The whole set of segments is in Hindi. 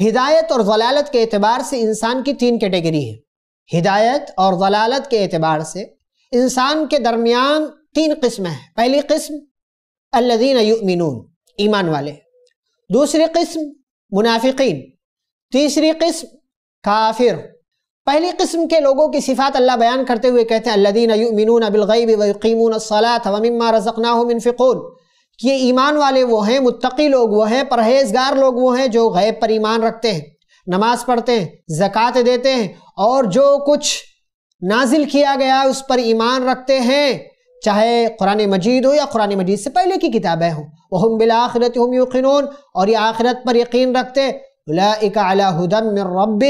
हिदायत और वलालत के अतबार से इंसान की तीन कैटेगरी है हिदायत और वलालत के अतबार से इंसान के दरमियान तीन किस्म हैं पहली किस्म अल्लदीन युमिनून ईमान वाले दूसरी किस्म मुनाफिकीन तीसरी किस्म काफिर पहली किस्म के लोगों की सिफात अल्लाह बयान करते हुए कहते हैं अल्लदीन युमिनून बिलगैब वकीमून सलात वमिम्मा रज़क़नाहुम इन्फ़िक़ून कि ये ईमान वाले वो हैं मुतकी लोग वो हैं परहेजगार लोग वो हैं जो गैब पर ईमान रखते हैं नमाज पढ़ते हैं ज़क़़त देते हैं और जो कुछ नाजिल किया गया उस पर ईमान रखते हैं चाहे कुरान मजीद हो या कुरान मजीद से पहले की किताबें हों वह बिल आखिरत हम यकीन और ये आखिरत पर यकीन रखते अलादम रब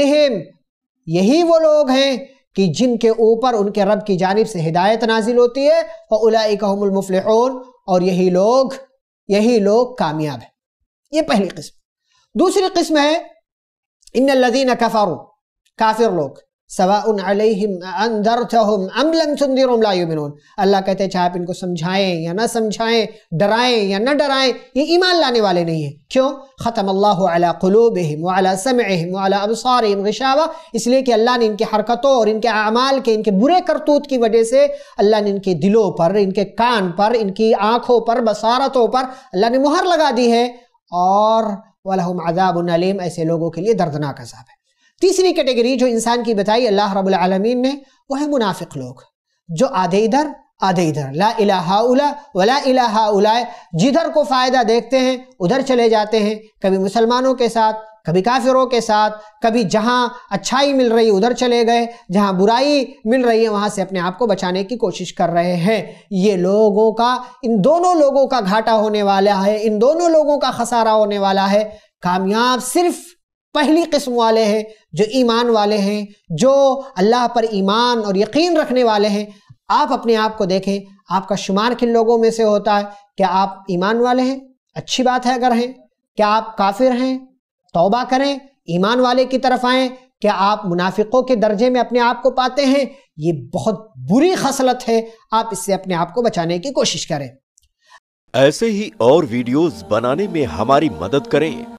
यही वो लोग हैं कि जिनके ऊपर उनके रब की जानब से हिदायत नाजिल होती है और उलाकमफल और यही लोग यही लोग कामयाब है ये पहली किस्म दूसरी किस्म है इन लदीन कफारू काफिर लोग सवाउन अल्लाह कहते हैं चाहे आप इनको समझाएं या ना समझाएं डराएं या ना डराएं ये ईमान लाने वाले नहीं है क्यों खतम अल्लाह क़लूबहम वाला समहम वाला अबसारम गशावा इसलिए कि अल्लाह ने इनकी हरकतों और इनके अमाल के इनके बुरे करतूत की वजह से अल्लाह ने इनके दिलों पर इनके कान पर इनकी आंखों पर बसारतों पर अल्लाह ने मुहर लगा दी है और वालम अजाब ऐसे लोगों के लिए दर्दनाक अजाब है तीसरी कैटेगरी जो इंसान की बताई अल्लाह आलमीन ने वो है मुनाफिक लोग जो आधे इधर आधे इधर ला इलाहा उला वला इलाहा उलाए जिधर को फ़ायदा देखते हैं उधर चले जाते हैं कभी मुसलमानों के साथ कभी काफिरों के साथ कभी जहाँ अच्छाई मिल रही उधर चले गए जहाँ बुराई मिल रही है वहाँ से अपने आप को बचाने की कोशिश कर रहे हैं ये लोगों का इन दोनों लोगों का घाटा होने वाला है इन दोनों लोगों का खसारा होने वाला है कामयाब सिर्फ़ पहली किस्म वाले हैं जो ईमान वाले हैं जो अल्लाह पर ईमान और यकीन रखने वाले हैं आप अपने आप को देखें आपका शुमार किन लोगों में से होता है क्या आप ईमान वाले हैं अच्छी बात है अगर हैं क्या आप काफिर हैं तोबा करें ईमान वाले की तरफ आएँ क्या आप मुनाफिकों के दर्जे में अपने आप को पाते हैं ये बहुत बुरी खसलत है आप इससे अपने आप को बचाने की कोशिश करें ऐसे ही और वीडियोस बनाने में हमारी मदद करें